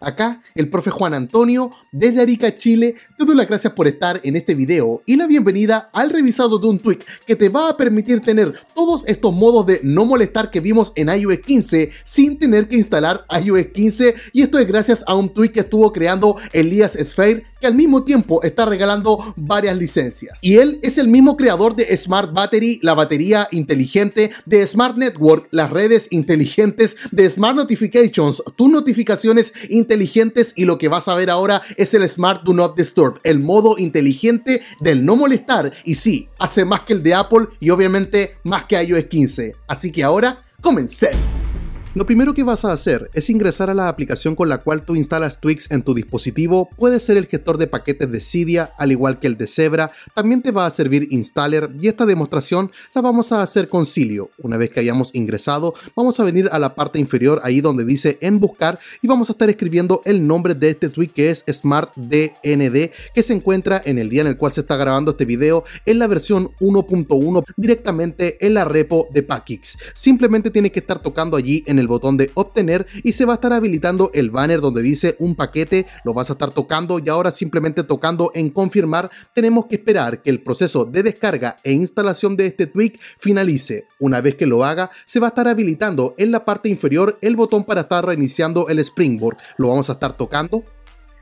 Acá el profe Juan Antonio desde Arica, Chile, te doy las gracias por estar en este video y la bienvenida al revisado de un tweak que te va a permitir tener todos estos modos de no molestar que vimos en iOS 15 sin tener que instalar iOS 15 y esto es gracias a un tweak que estuvo creando Elías Sphere que al mismo tiempo está regalando varias licencias. Y él es el mismo creador de Smart Battery, la batería inteligente, de Smart Network, las redes inteligentes, de Smart Notifications, tus notificaciones inteligentes inteligentes y lo que vas a ver ahora es el Smart Do Not Disturb, el modo inteligente del no molestar. Y sí, hace más que el de Apple y obviamente más que iOS 15. Así que ahora, comencemos. Lo primero que vas a hacer es ingresar a la aplicación con la cual tú instalas Twix en tu dispositivo. Puede ser el gestor de paquetes de Cydia, al igual que el de Zebra. También te va a servir Installer y esta demostración la vamos a hacer con Cilio. Una vez que hayamos ingresado, vamos a venir a la parte inferior ahí donde dice en buscar y vamos a estar escribiendo el nombre de este tweet que es SmartDND que se encuentra en el día en el cual se está grabando este video en la versión 1.1 directamente en la repo de Packix. Simplemente tienes que estar tocando allí en el botón de obtener y se va a estar habilitando el banner donde dice un paquete, lo vas a estar tocando y ahora simplemente tocando en confirmar tenemos que esperar que el proceso de descarga e instalación de este tweak finalice. Una vez que lo haga, se va a estar habilitando en la parte inferior el botón para estar reiniciando el Springboard. Lo vamos a estar tocando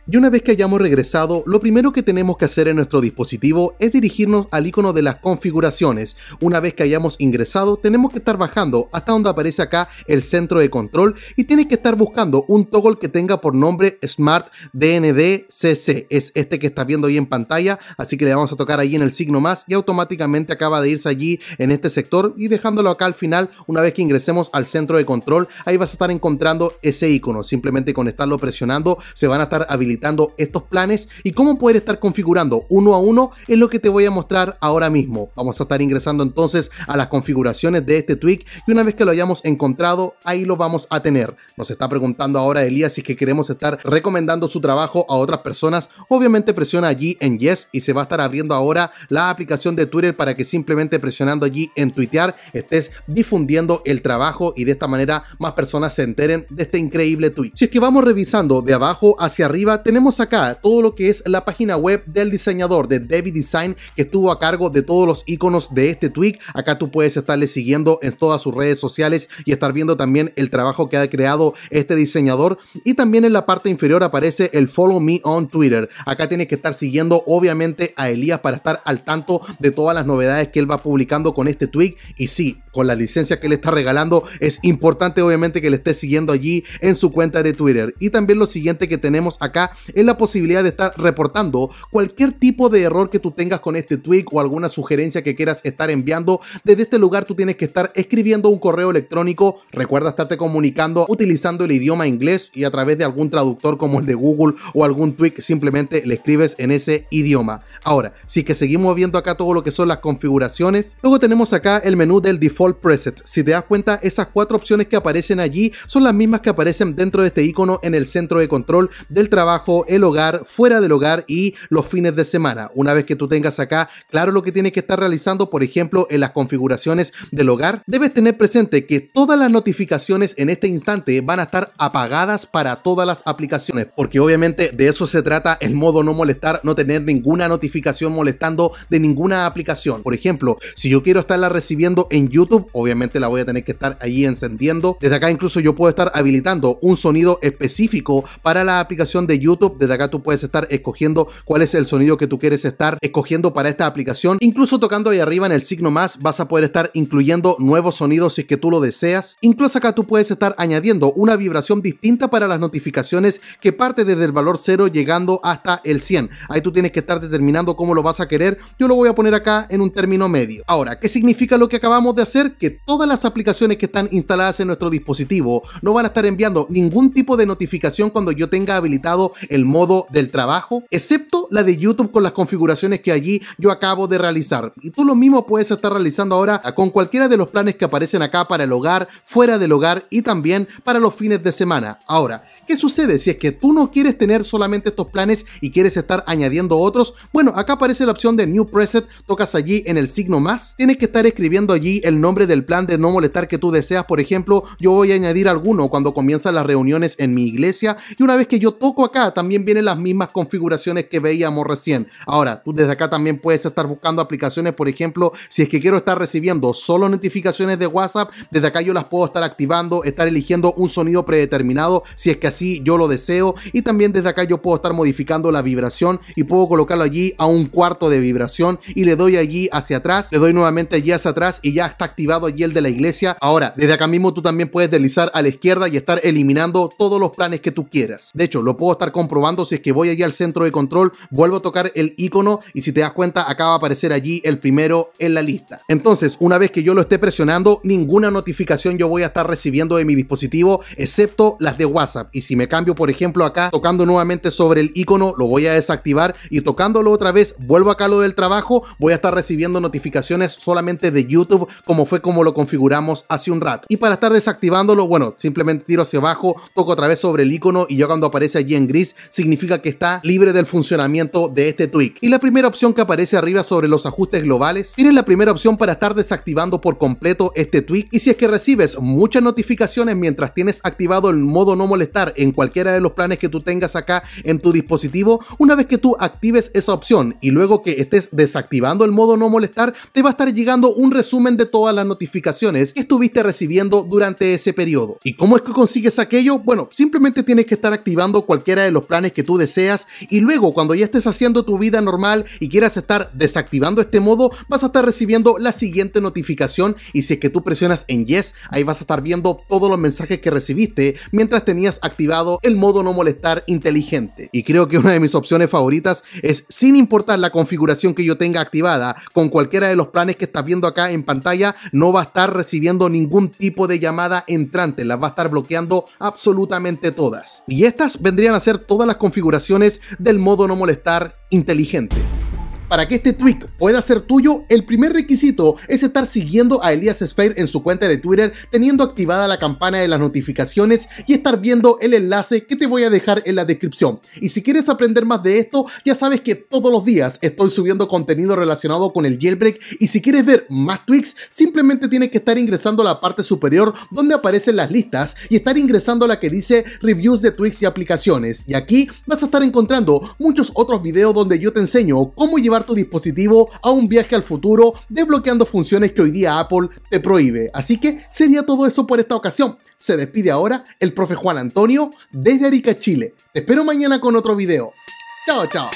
y una vez que hayamos regresado, lo primero que tenemos que hacer en nuestro dispositivo es dirigirnos al icono de las configuraciones. Una vez que hayamos ingresado, tenemos que estar bajando hasta donde aparece acá el centro de control y tienes que estar buscando un toggle que tenga por nombre Smart DND Es este que estás viendo ahí en pantalla, así que le vamos a tocar ahí en el signo más y automáticamente acaba de irse allí en este sector y dejándolo acá al final, una vez que ingresemos al centro de control, ahí vas a estar encontrando ese icono. Simplemente con estarlo presionando se van a estar habilitando estos planes y cómo poder estar configurando uno a uno es lo que te voy a mostrar ahora mismo. Vamos a estar ingresando entonces a las configuraciones de este tweet y una vez que lo hayamos encontrado, ahí lo vamos a tener. Nos está preguntando ahora Elías si es que queremos estar recomendando su trabajo a otras personas. Obviamente presiona allí en yes y se va a estar abriendo ahora la aplicación de Twitter para que simplemente presionando allí en tuitear estés difundiendo el trabajo y de esta manera más personas se enteren de este increíble tweet. Si es que vamos revisando de abajo hacia arriba, tenemos acá todo lo que es la página web del diseñador de Debbie Design que estuvo a cargo de todos los iconos de este tweet Acá tú puedes estarle siguiendo en todas sus redes sociales y estar viendo también el trabajo que ha creado este diseñador. Y también en la parte inferior aparece el Follow Me on Twitter. Acá tienes que estar siguiendo obviamente a Elías para estar al tanto de todas las novedades que él va publicando con este tweet Y sí, con la licencia que le está regalando, es importante obviamente que le estés siguiendo allí en su cuenta de Twitter. Y también lo siguiente que tenemos acá es la posibilidad de estar reportando cualquier tipo de error que tú tengas con este tweak o alguna sugerencia que quieras estar enviando. Desde este lugar tú tienes que estar escribiendo un correo electrónico. Recuerda estarte comunicando utilizando el idioma inglés y a través de algún traductor como el de Google o algún tweak simplemente le escribes en ese idioma. Ahora, si que seguimos viendo acá todo lo que son las configuraciones, luego tenemos acá el menú del default preset. Si te das cuenta, esas cuatro opciones que aparecen allí son las mismas que aparecen dentro de este icono en el centro de control del trabajo el hogar, fuera del hogar y los fines de semana. Una vez que tú tengas acá claro lo que tienes que estar realizando, por ejemplo, en las configuraciones del hogar, debes tener presente que todas las notificaciones en este instante van a estar apagadas para todas las aplicaciones, porque obviamente de eso se trata el modo no molestar, no tener ninguna notificación molestando de ninguna aplicación. Por ejemplo, si yo quiero estarla recibiendo en YouTube, obviamente la voy a tener que estar ahí encendiendo. Desde acá incluso yo puedo estar habilitando un sonido específico para la aplicación de YouTube desde acá tú puedes estar escogiendo cuál es el sonido que tú quieres estar escogiendo para esta aplicación. Incluso tocando ahí arriba en el signo más vas a poder estar incluyendo nuevos sonidos si es que tú lo deseas. Incluso acá tú puedes estar añadiendo una vibración distinta para las notificaciones que parte desde el valor 0 llegando hasta el 100. Ahí tú tienes que estar determinando cómo lo vas a querer. Yo lo voy a poner acá en un término medio. Ahora, ¿qué significa lo que acabamos de hacer? Que todas las aplicaciones que están instaladas en nuestro dispositivo no van a estar enviando ningún tipo de notificación cuando yo tenga habilitado el modo del trabajo, excepto la de YouTube con las configuraciones que allí yo acabo de realizar. Y tú lo mismo puedes estar realizando ahora con cualquiera de los planes que aparecen acá para el hogar, fuera del hogar y también para los fines de semana. Ahora, ¿qué sucede si es que tú no quieres tener solamente estos planes y quieres estar añadiendo otros? Bueno, acá aparece la opción de New Preset, tocas allí en el signo más, tienes que estar escribiendo allí el nombre del plan de no molestar que tú deseas, por ejemplo, yo voy a añadir alguno cuando comienzan las reuniones en mi iglesia y una vez que yo toco acá también vienen las mismas configuraciones que veíamos recién. Ahora, tú desde acá también puedes estar buscando aplicaciones, por ejemplo, si es que quiero estar recibiendo solo notificaciones de WhatsApp, desde acá yo las puedo estar activando, estar eligiendo un sonido predeterminado, si es que así yo lo deseo, y también desde acá yo puedo estar modificando la vibración y puedo colocarlo allí a un cuarto de vibración y le doy allí hacia atrás, le doy nuevamente allí hacia atrás y ya está activado allí el de la iglesia. Ahora, desde acá mismo tú también puedes deslizar a la izquierda y estar eliminando todos los planes que tú quieras. De hecho, lo puedo estar comprobando si es que voy allí al centro de control, vuelvo a tocar el icono y si te das cuenta acaba a aparecer allí el primero en la lista. Entonces, una vez que yo lo esté presionando, ninguna notificación yo voy a estar recibiendo de mi dispositivo, excepto las de WhatsApp. Y si me cambio, por ejemplo, acá, tocando nuevamente sobre el icono, lo voy a desactivar y tocándolo otra vez, vuelvo acá a lo del trabajo, voy a estar recibiendo notificaciones solamente de YouTube, como fue como lo configuramos hace un rato. Y para estar desactivándolo, bueno, simplemente tiro hacia abajo, toco otra vez sobre el icono y yo cuando aparece allí en gris, significa que está libre del funcionamiento de este tweak. Y la primera opción que aparece arriba sobre los ajustes globales, tiene la primera opción para estar desactivando por completo este tweak y si es que recibes muchas notificaciones mientras tienes activado el modo no molestar en cualquiera de los planes que tú tengas acá en tu dispositivo, una vez que tú actives esa opción y luego que estés desactivando el modo no molestar, te va a estar llegando un resumen de todas las notificaciones que estuviste recibiendo durante ese periodo. ¿Y cómo es que consigues aquello? Bueno, simplemente tienes que estar activando cualquiera de los los planes que tú deseas y luego cuando ya estés haciendo tu vida normal y quieras estar desactivando este modo, vas a estar recibiendo la siguiente notificación y si es que tú presionas en yes, ahí vas a estar viendo todos los mensajes que recibiste mientras tenías activado el modo no molestar inteligente. Y creo que una de mis opciones favoritas es sin importar la configuración que yo tenga activada, con cualquiera de los planes que estás viendo acá en pantalla, no va a estar recibiendo ningún tipo de llamada entrante, las va a estar bloqueando absolutamente todas. Y estas vendrían a ser todas las configuraciones del modo no molestar inteligente. Para que este tweak pueda ser tuyo, el primer requisito es estar siguiendo a Elias Sphere en su cuenta de Twitter, teniendo activada la campana de las notificaciones y estar viendo el enlace que te voy a dejar en la descripción. Y si quieres aprender más de esto, ya sabes que todos los días estoy subiendo contenido relacionado con el jailbreak y si quieres ver más tweaks, simplemente tienes que estar ingresando a la parte superior donde aparecen las listas y estar ingresando a la que dice reviews de tweaks y aplicaciones. Y aquí vas a estar encontrando muchos otros videos donde yo te enseño cómo llevar tu dispositivo a un viaje al futuro desbloqueando funciones que hoy día Apple te prohíbe. Así que sería todo eso por esta ocasión. Se despide ahora el profe Juan Antonio desde Arica, Chile. Te espero mañana con otro video. Chao, chao.